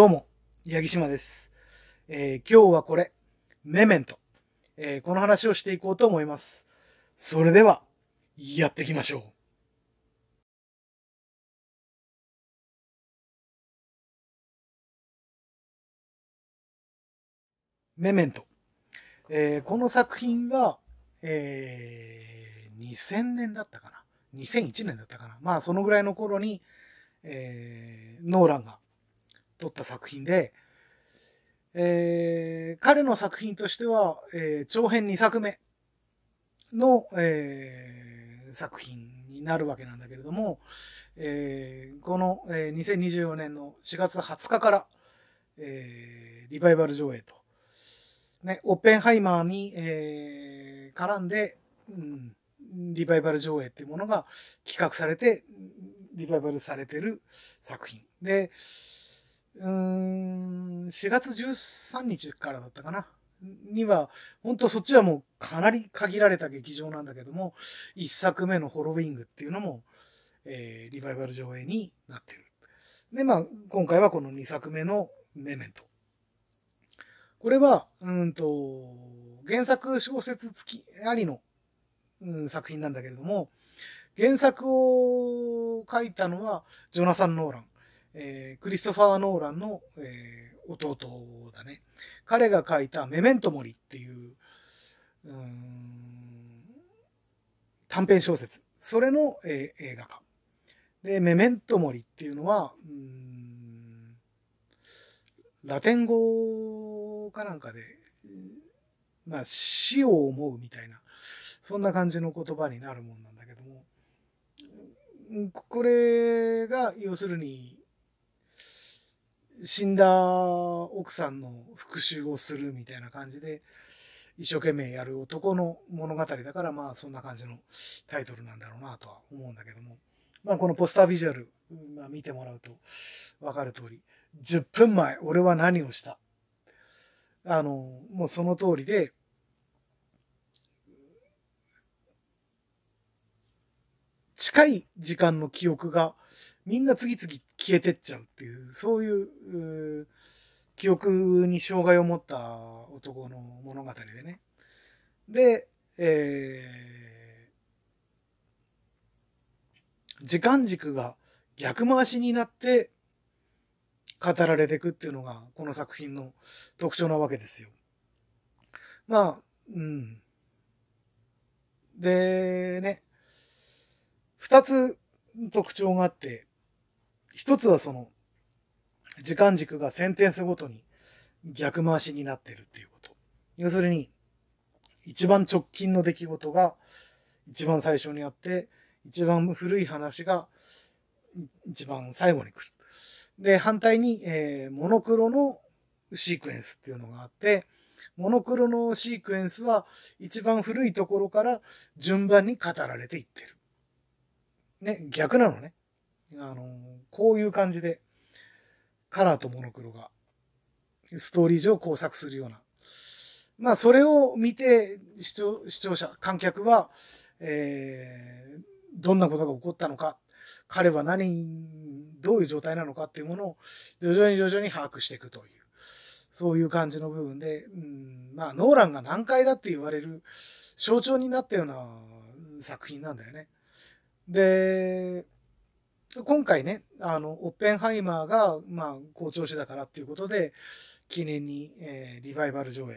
どうも、八木島です。えー、今日はこれ、メメント、えー、この話をしていこうと思います。それでは、やっていきましょう。メメント。えー、この作品は、えー、2000年だったかな。2001年だったかな。まあ、そのぐらいの頃に、えー、ノーランが撮った作品で、えー、彼の作品としては、えー、長編2作目の、えー、作品になるわけなんだけれども、えー、この、えー、2024年の4月20日から、えー、リバイバル上映と。ね、オッペンハイマーに、えー、絡んで、うん、リバイバル上映っていうものが企画されて、リバイバルされてる作品。で、うーん、4月13日からだったかな。には、本当そっちはもうかなり限られた劇場なんだけども、1作目のホロウィングっていうのも、えー、リバイバル上映になってる。で、まあ、今回はこの2作目のメメント。これは、うんと、原作小説付きありの、うん、作品なんだけれども、原作を書いたのはジョナサン・ノーラン。えー、クリストファー・ノーランの、えー、弟だね。彼が書いたメメントモリっていう、うん、短編小説。それの、えー、映画化。で、メメントモリっていうのは、うん、ラテン語かなんかで、まあ、死を思うみたいな、そんな感じの言葉になるもんなんだけども、これが、要するに、死んだ奥さんの復讐をするみたいな感じで、一生懸命やる男の物語だから、まあそんな感じのタイトルなんだろうなとは思うんだけども。まあこのポスタービジュアル、まあ、見てもらうとわかる通り、10分前、俺は何をしたあの、もうその通りで、近い時間の記憶がみんな次々消えてっちゃうっていう、そういう記憶に障害を持った男の物語でね。で、えー、時間軸が逆回しになって語られていくっていうのが、この作品の特徴なわけですよ。まあ、うん。で、ね、二つ特徴があって、一つはその、時間軸がセンテンスごとに逆回しになってるっていうこと。要するに、一番直近の出来事が一番最初にあって、一番古い話が一番最後に来る。で、反対に、えー、モノクロのシークエンスっていうのがあって、モノクロのシークエンスは一番古いところから順番に語られていってる。ね、逆なのね。あの、こういう感じで、カラーとモノクロが、ストーリー上工作するような。まあ、それを見て視聴、視聴者、観客は、えー、どんなことが起こったのか、彼は何、どういう状態なのかっていうものを、徐々に徐々に把握していくという、そういう感じの部分で、うん、まあ、ノーランが難解だって言われる象徴になったような作品なんだよね。で、今回ね、あの、オッペンハイマーが、まあ、好調子だからっていうことで、記念に、えー、リバイバル上映っ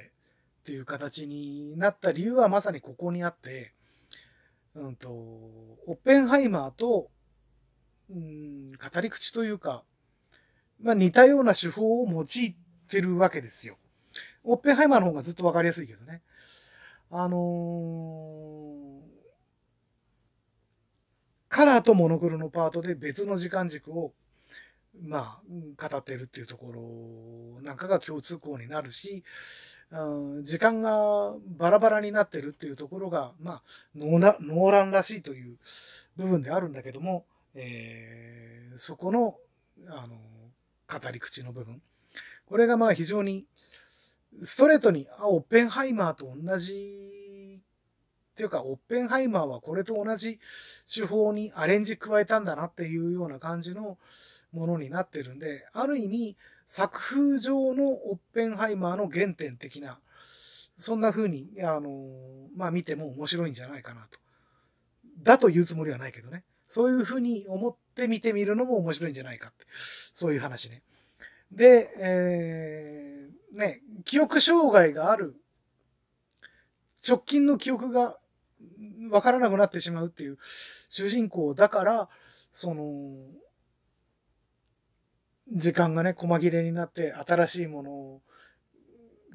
ていう形になった理由はまさにここにあって、うんと、オッペンハイマーと、うん、語り口というか、まあ、似たような手法を用いてるわけですよ。オッペンハイマーの方がずっとわかりやすいけどね。あのーカラーとモノクロのパートで別の時間軸を、まあ、語ってるっていうところなんかが共通項になるし、うん、時間がバラバラになってるっていうところが、まあ、ノーランらしいという部分であるんだけども、えー、そこの、あの、語り口の部分。これがまあ非常にストレートに、あ、オッペンハイマーと同じっていうか、オッペンハイマーはこれと同じ手法にアレンジ加えたんだなっていうような感じのものになってるんで、ある意味、作風上のオッペンハイマーの原点的な、そんな風に、あの、まあ見ても面白いんじゃないかなと。だと言うつもりはないけどね。そういう風に思って見てみるのも面白いんじゃないかって。そういう話ね。で、えー、ね、記憶障害がある、直近の記憶がわからなくなってしまうっていう主人公だから、その、時間がね、細切れになって新しいもの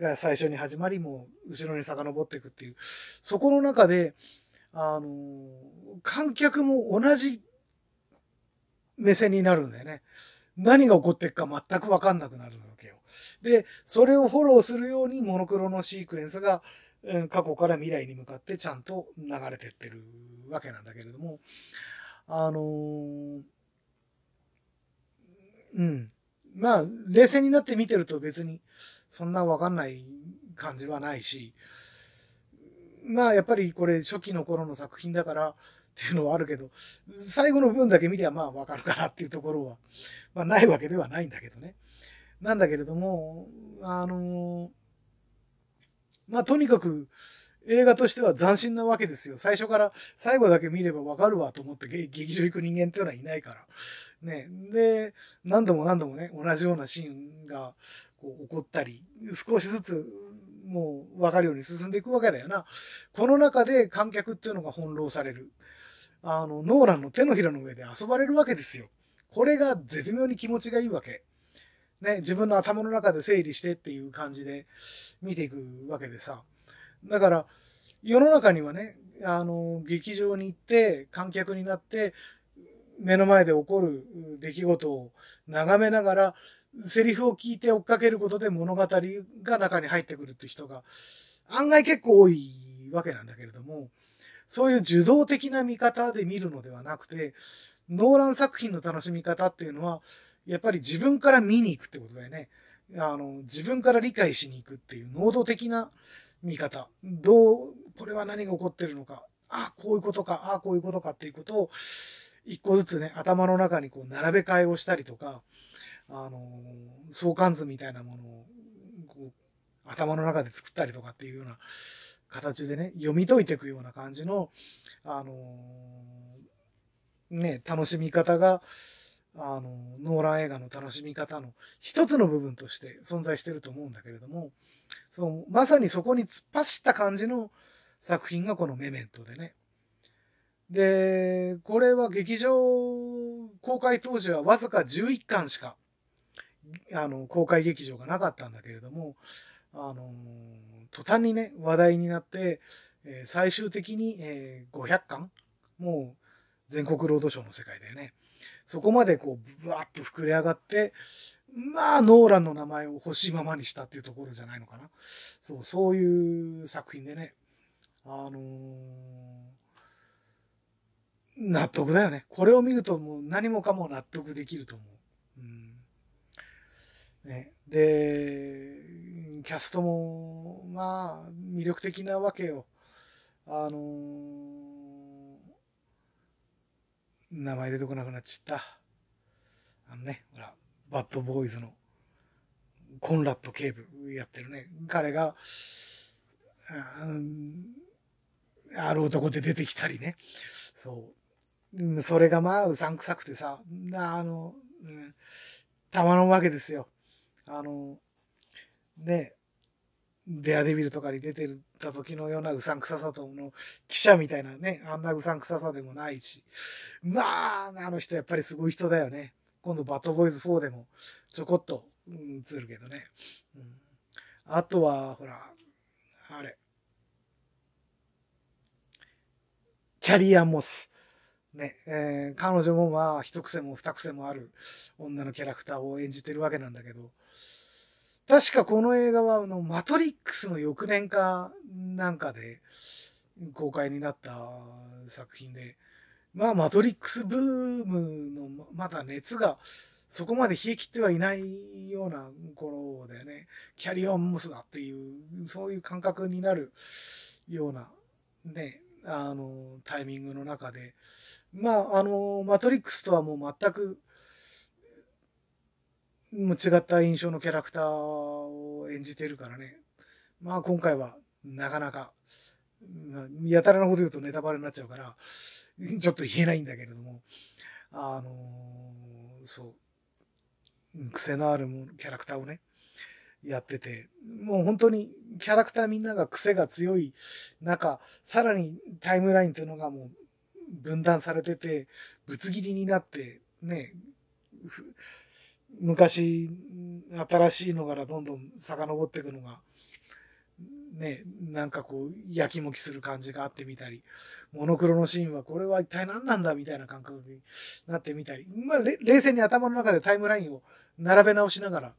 が最初に始まり、もう後ろに遡っていくっていう、そこの中で、あの、観客も同じ目線になるんだよね。何が起こっていくか全くわかんなくなるわけよ。で、それをフォローするようにモノクロのシークエンスが過去から未来に向かってちゃんと流れてってるわけなんだけれども、あのー、うん。まあ、冷静になって見てると別にそんなわかんない感じはないし、まあやっぱりこれ初期の頃の作品だからっていうのはあるけど、最後の部分だけ見りゃまあわかるかなっていうところは、まあないわけではないんだけどね。なんだけれども、あのーまあ、とにかく、映画としては斬新なわけですよ。最初から最後だけ見ればわかるわと思って劇場行く人間っていうのはいないから。ね。で、何度も何度もね、同じようなシーンがこう起こったり、少しずつもうわかるように進んでいくわけだよな。この中で観客っていうのが翻弄される。あの、ノーランの手のひらの上で遊ばれるわけですよ。これが絶妙に気持ちがいいわけ。ね、自分の頭の中で整理してっていう感じで見ていくわけでさ。だから、世の中にはね、あの、劇場に行って、観客になって、目の前で起こる出来事を眺めながら、セリフを聞いて追っかけることで物語が中に入ってくるって人が、案外結構多いわけなんだけれども、そういう受動的な見方で見るのではなくて、ノーラン作品の楽しみ方っていうのは、やっぱり自分から見に行くってことだよね。あの、自分から理解しに行くっていう能動的な見方。どう、これは何が起こってるのか。ああ、こういうことか。ああ、こういうことかっていうことを、一個ずつね、頭の中にこう、並べ替えをしたりとか、あの、相関図みたいなものを、こう、頭の中で作ったりとかっていうような形でね、読み解いていくような感じの、あの、ね、楽しみ方が、あの、ノーラン映画の楽しみ方の一つの部分として存在してると思うんだけれども、そのまさにそこに突っ走った感じの作品がこのメメントでね。で、これは劇場公開当時はわずか11巻しか、あの、公開劇場がなかったんだけれども、あの、途端にね、話題になって、えー、最終的に、えー、500巻もう全国ロードショーの世界だよね。そこまでこう、ぶわっと膨れ上がって、まあ、ノーランの名前を欲しいままにしたっていうところじゃないのかな。そう、そういう作品でね、あのー、納得だよね。これを見るともう何もかも納得できると思う。うん。ね。で、キャストも、まあ、魅力的なわけよ。あのー名前出てこなくなっちゃった。あのね、ほら、バッドボーイズのコンラッド警部やってるね。彼が、ある男で出てきたりね。そう。それがまあ、うさんくさくてさ、あの、うん、たまらんわけですよ。あの、ね、デアデビルとかに出てた時のようなうさんくささとの記者みたいなね、あんなうさんくささでもないし。まあ、あの人やっぱりすごい人だよね。今度バッドボーイズ4でもちょこっと、うん、映るけどね。うん、あとは、ほら、あれ。キャリアモス。ね、えー、彼女もまあ、一癖も二癖もある女のキャラクターを演じてるわけなんだけど、確かこの映画は、あの、マトリックスの翌年かなんかで公開になった作品で、まあ、マトリックスブームのまだ熱がそこまで冷え切ってはいないような頃だよね。キャリオンモスだっていう、そういう感覚になるような、ね、あの、タイミングの中で、まあ、あの、マトリックスとはもう全くも違った印象のキャラクターを演じてるからね。まあ今回はなかなか、やたらなこと言うとネタバレになっちゃうから、ちょっと言えないんだけれども、あのー、そう、癖のあるキャラクターをね、やってて、もう本当にキャラクターみんなが癖が強い中、さらにタイムラインというのがもう分断されてて、ぶつ切りになって、ね、昔、新しいのからどんどん遡っていくのが、ね、なんかこう、やきもきする感じがあってみたり、モノクロのシーンはこれは一体何なんだみたいな感覚になってみたり、まあ、冷静に頭の中でタイムラインを並べ直しながら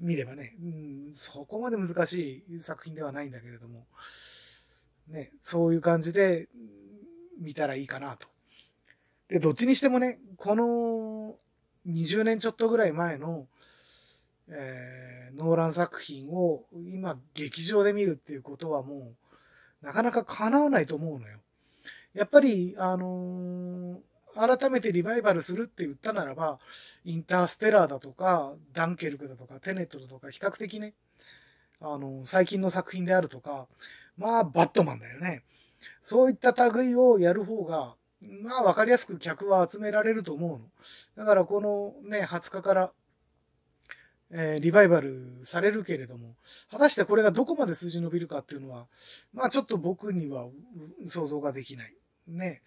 見ればね、うん、そこまで難しい作品ではないんだけれども、ね、そういう感じで見たらいいかなと。で、どっちにしてもね、この20年ちょっとぐらい前の、えー、ノーラン作品を今劇場で見るっていうことはもうなかなか叶わないと思うのよ。やっぱり、あのー、改めてリバイバルするって言ったならば、インターステラーだとか、ダンケルクだとか、テネットだとか、比較的ね、あのー、最近の作品であるとか、まあ、バットマンだよね。そういった類をやる方が、まあ分かりやすく客は集められると思うの。だからこのね、20日から、えー、リバイバルされるけれども、果たしてこれがどこまで数字伸びるかっていうのは、まあちょっと僕には想像ができない。ね。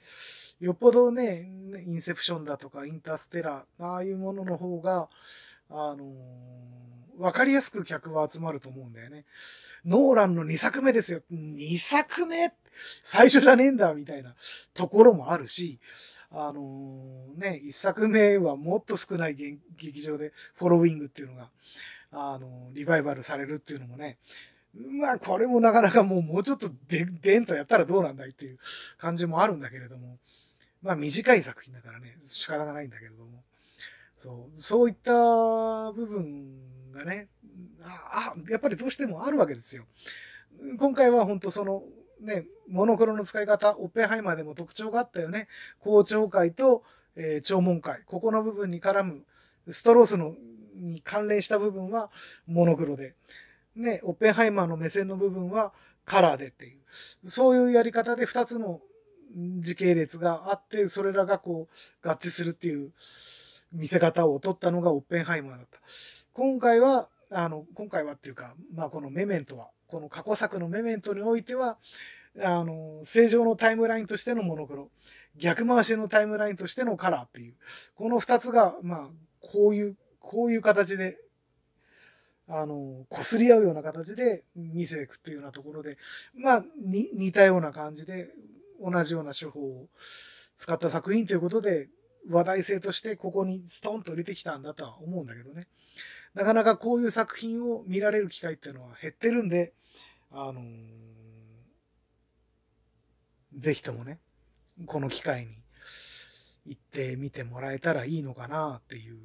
よっぽどね、インセプションだとかインターステラー、ああいうものの方が、あのーわかりやすく客は集まると思うんだよね。ノーランの2作目ですよ。2作目最初じゃねえんだみたいなところもあるし、あのー、ね、1作目はもっと少ない劇場でフォロウィングっていうのが、あのー、リバイバルされるっていうのもね、まあこれもなかなかもうもうちょっとで、でんとやったらどうなんだいっていう感じもあるんだけれども、まあ短い作品だからね、仕方がないんだけれども。そうそういった部分がねあやっぱりどうしてもあるわけですよ。今回は本当そのね、モノクロの使い方、オッペンハイマーでも特徴があったよね。公聴会と、えー、聴聞会、ここの部分に絡む、ストロースのに関連した部分はモノクロで、ね、オッペンハイマーの目線の部分はカラーでっていう、そういうやり方で2つの時系列があって、それらがこう合致するっていう、見せ方を取ったのがオッペンハイマーだった。今回は、あの、今回はっていうか、まあ、このメメントは、この過去作のメメントにおいては、あの、正常のタイムラインとしてのモノクロ、逆回しのタイムラインとしてのカラーっていう、この二つが、まあ、こういう、こういう形で、あの、擦り合うような形で見せていくっていうようなところで、まあ、似たような感じで、同じような手法を使った作品ということで、話題性としてここにストンと入れてきたんだとは思うんだけどね。なかなかこういう作品を見られる機会っていうのは減ってるんで、あのー、ぜひともね、この機会に行ってみてもらえたらいいのかなっていう、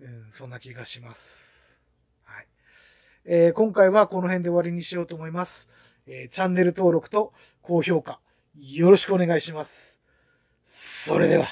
うん、そんな気がします。はい。えー、今回はこの辺で終わりにしようと思います。えー、チャンネル登録と高評価、よろしくお願いします。それでは。